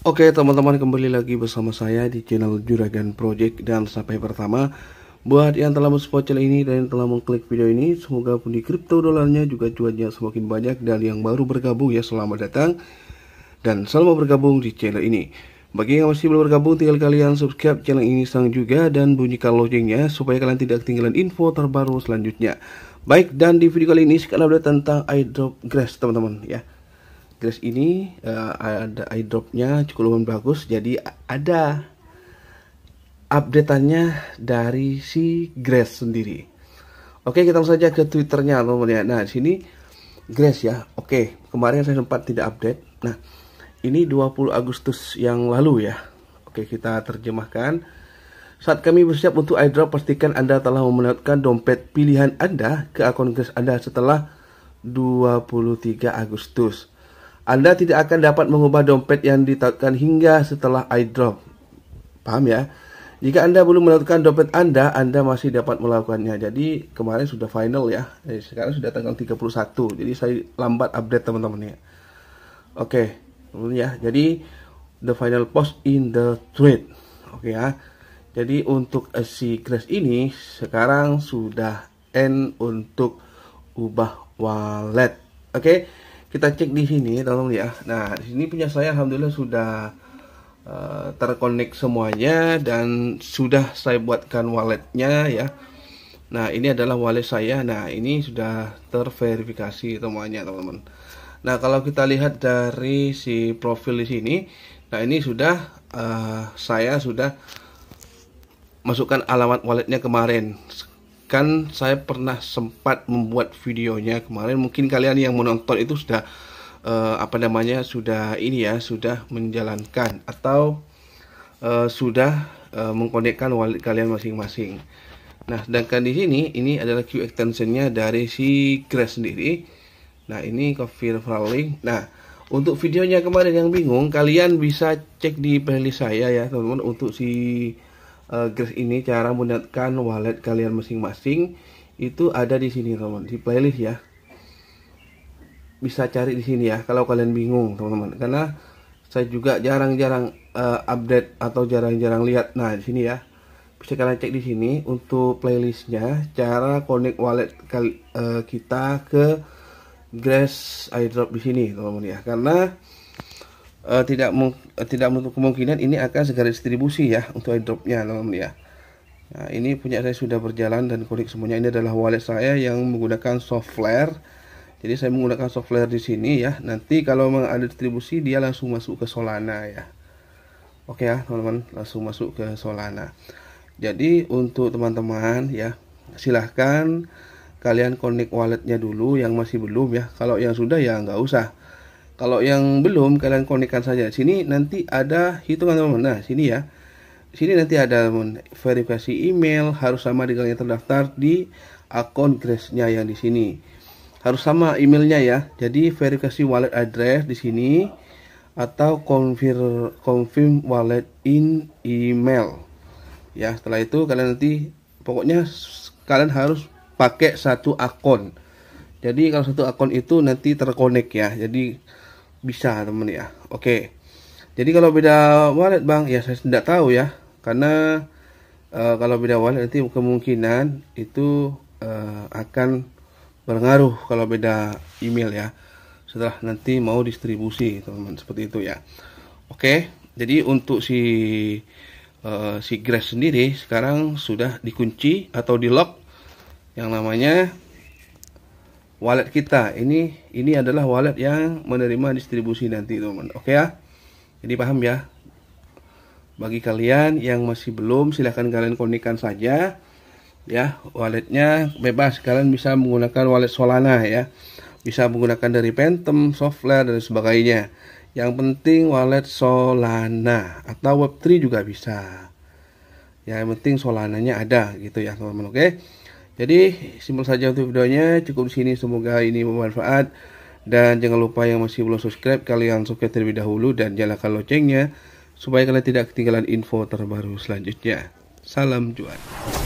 Oke teman-teman kembali lagi bersama saya di channel Juragan Project dan sampai pertama Buat yang telah men-support channel ini dan yang telah mengklik video ini Semoga di kripto dolarnya juga cuannya semakin banyak Dan yang baru bergabung ya selamat datang Dan selamat bergabung di channel ini bagi yang masih belum bergabung, tinggal kalian subscribe channel ini sang juga dan bunyikan loncengnya supaya kalian tidak ketinggalan info terbaru selanjutnya. Baik, dan di video kali ini sekarang ada tentang airdrop grass, teman-teman ya. Grace ini uh, ada eyedropnya cukup lumayan bagus jadi ada updateannya dari si Grace sendiri oke kita langsung saja ke twitternya teman-teman nah di sini Grace ya oke kemarin saya sempat tidak update nah ini 20 Agustus yang lalu ya oke kita terjemahkan saat kami bersiap untuk airdrop, pastikan Anda telah memenangkan dompet pilihan Anda ke akun Grace Anda setelah 23 Agustus. Anda tidak akan dapat mengubah dompet yang ditautkan hingga setelah idrop, Paham ya? Jika Anda belum menautkan dompet Anda, Anda masih dapat melakukannya. Jadi kemarin sudah final ya. Jadi, eh, sekarang sudah tanggal 31. Jadi saya lambat update teman-teman ya. Oke, okay. ya. Jadi the final post in the tweet. Oke okay, ya. Jadi untuk si crash ini sekarang sudah end untuk ubah wallet. Oke. Okay? kita cek di sini tolong ya nah di sini punya saya alhamdulillah sudah uh, terkonek semuanya dan sudah saya buatkan walletnya ya nah ini adalah wallet saya nah ini sudah terverifikasi semuanya teman-teman nah kalau kita lihat dari si profil di sini nah ini sudah uh, saya sudah masukkan alamat walletnya kemarin bahkan saya pernah sempat membuat videonya kemarin mungkin kalian yang menonton itu sudah uh, apa namanya sudah ini ya sudah menjalankan atau uh, sudah uh, mengkonekkan wallet kalian masing-masing nah sedangkan di sini ini adalah Q extensionnya dari si Crash sendiri nah ini cover link nah untuk videonya kemarin yang bingung kalian bisa cek di playlist saya ya teman-teman untuk si uh, Grace ini cara mendapatkan wallet kalian masing-masing itu ada di sini teman-teman di playlist ya bisa cari di sini ya kalau kalian bingung teman-teman karena saya juga jarang-jarang uh, update atau jarang-jarang lihat nah di sini ya bisa kalian cek di sini untuk playlistnya cara connect wallet kali, uh, eh, kita ke Grace iDrop di sini teman-teman ya karena uh, tidak uh, tidak menutup kemungkinan ini akan segera distribusi ya untuk airdropnya teman-teman ya nah, ini punya saya sudah berjalan dan kolik semuanya ini adalah wallet saya yang menggunakan software jadi saya menggunakan software di sini ya nanti kalau memang ada distribusi dia langsung masuk ke Solana ya oke ya teman-teman langsung masuk ke Solana jadi untuk teman-teman ya silahkan kalian connect walletnya dulu yang masih belum ya kalau yang sudah ya nggak usah kalau yang belum kalian konekkan saja. Sini nanti ada hitungan teman-teman. Nah, sini ya. Sini nanti ada verifikasi email harus sama dengan yang terdaftar di akun Grace-nya yang di sini. Harus sama emailnya ya. Jadi verifikasi wallet address di sini atau confirm confirm wallet in email. Ya, setelah itu kalian nanti pokoknya kalian harus pakai satu akun. Jadi kalau satu akun itu nanti terkonek ya. Jadi bisa temen ya oke jadi kalau beda wallet bang ya saya tidak tahu ya karena uh, kalau beda wallet nanti kemungkinan itu uh, akan berpengaruh kalau beda email ya setelah nanti mau distribusi teman-teman seperti itu ya oke jadi untuk si uh, si Grace sendiri sekarang sudah dikunci atau di lock yang namanya wallet kita. Ini ini adalah wallet yang menerima distribusi nanti, teman-teman. Oke ya. Jadi paham ya? Bagi kalian yang masih belum silahkan kalian konekkan saja ya walletnya bebas kalian bisa menggunakan wallet Solana ya bisa menggunakan dari Phantom, Software dan sebagainya yang penting wallet Solana atau Web3 juga bisa ya yang penting Solananya ada gitu ya teman-teman oke okay? Jadi simpel saja untuk videonya cukup di sini semoga ini bermanfaat dan jangan lupa yang masih belum subscribe kalian subscribe terlebih dahulu dan nyalakan loncengnya supaya kalian tidak ketinggalan info terbaru selanjutnya. Salam juara.